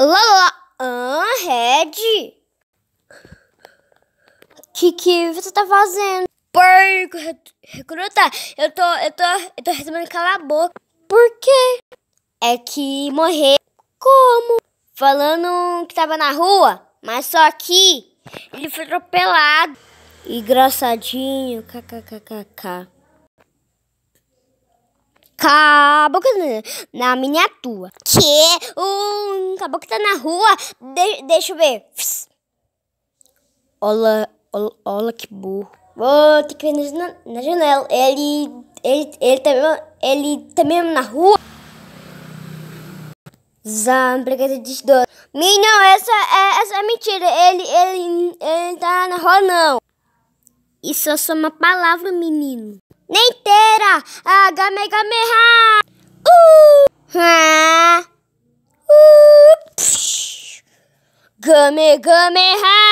Lá, ah, Red? Que que você tá fazendo? Porco, recruta, eu tô, eu tô, eu tô recebendo calar a boca. Por quê? É que morrer. Como? Falando que tava na rua, mas só que ele foi atropelado. Engraçadinho, kkkk. Acabou na miniatura. Que? O acabou que tá na rua. De deixa eu ver. Olha, olha, olha que burro. Vou ter que ver na, na janela. Ele, ele, ele, tá mesmo, ele tá mesmo na rua. Zambrigada de dois. Minhão, essa é, essa é mentira. Ele, ele, ele tá na rua, não. Isso é só uma palavra, menino. Nem inteira. Ah, game, game, ha. Gumme, gumme, ha!